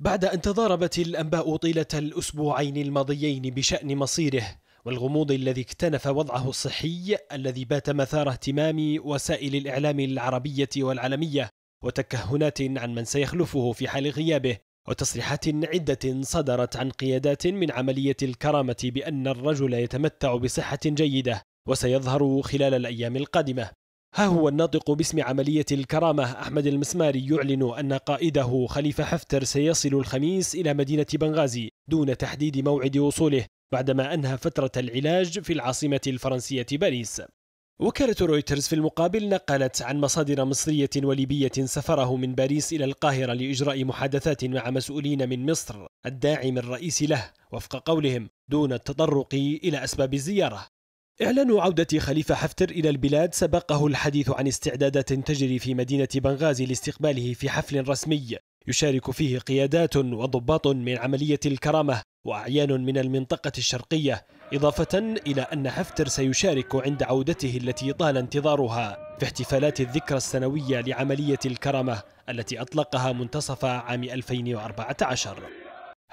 بعد أن تضاربت الأنباء طيلة الأسبوعين الماضيين بشأن مصيره والغموض الذي اكتنف وضعه الصحي الذي بات مثار اهتمام وسائل الإعلام العربية والعالمية وتكهنات عن من سيخلفه في حال غيابه وتصريحات عدة صدرت عن قيادات من عملية الكرامة بأن الرجل يتمتع بصحة جيدة وسيظهر خلال الأيام القادمة ها هو الناطق باسم عملية الكرامة أحمد المسماري يعلن أن قائده خليفة حفتر سيصل الخميس إلى مدينة بنغازي دون تحديد موعد وصوله بعدما أنهى فترة العلاج في العاصمة الفرنسية باريس وكالة رويترز في المقابل نقلت عن مصادر مصرية وليبية سفره من باريس إلى القاهرة لإجراء محادثات مع مسؤولين من مصر الداعم الرئيسي له وفق قولهم دون التطرق إلى أسباب الزيارة إعلان عودة خليفة حفتر إلى البلاد سبقه الحديث عن استعدادات تجري في مدينة بنغازي لاستقباله في حفل رسمي يشارك فيه قيادات وضباط من عملية الكرامة وأعيان من المنطقة الشرقية إضافة إلى أن حفتر سيشارك عند عودته التي طال انتظارها في احتفالات الذكرى السنوية لعملية الكرامة التي أطلقها منتصف عام 2014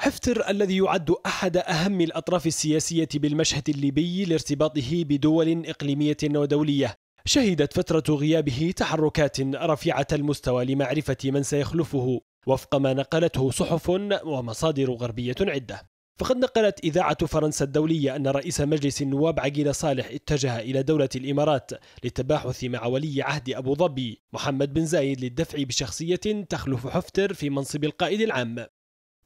حفتر الذي يعد أحد أهم الأطراف السياسية بالمشهد الليبي لارتباطه بدول إقليمية ودولية شهدت فترة غيابه تحركات رفيعة المستوى لمعرفة من سيخلفه وفق ما نقلته صحف ومصادر غربية عدة فقد نقلت إذاعة فرنسا الدولية أن رئيس مجلس النواب عقيل صالح اتجه إلى دولة الإمارات للتباحث مع ولي عهد أبو ظبي محمد بن زايد للدفع بشخصية تخلف حفتر في منصب القائد العام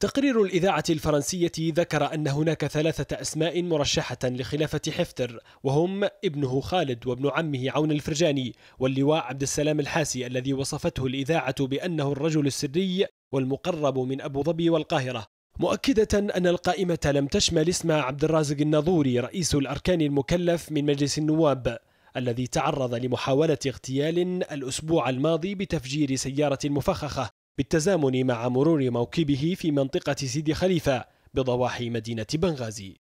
تقرير الإذاعة الفرنسية ذكر أن هناك ثلاثة أسماء مرشحة لخلافة حفتر وهم ابنه خالد وابن عمه عون الفرجاني واللواء عبد السلام الحاسي الذي وصفته الإذاعة بأنه الرجل السري والمقرب من أبو ظبي والقاهرة مؤكدة أن القائمة لم تشمل اسم عبد الرازق الناظوري رئيس الأركان المكلف من مجلس النواب الذي تعرض لمحاولة اغتيال الأسبوع الماضي بتفجير سيارة مفخخة بالتزامن مع مرور موكبه في منطقة سيدي خليفة بضواحي مدينة بنغازي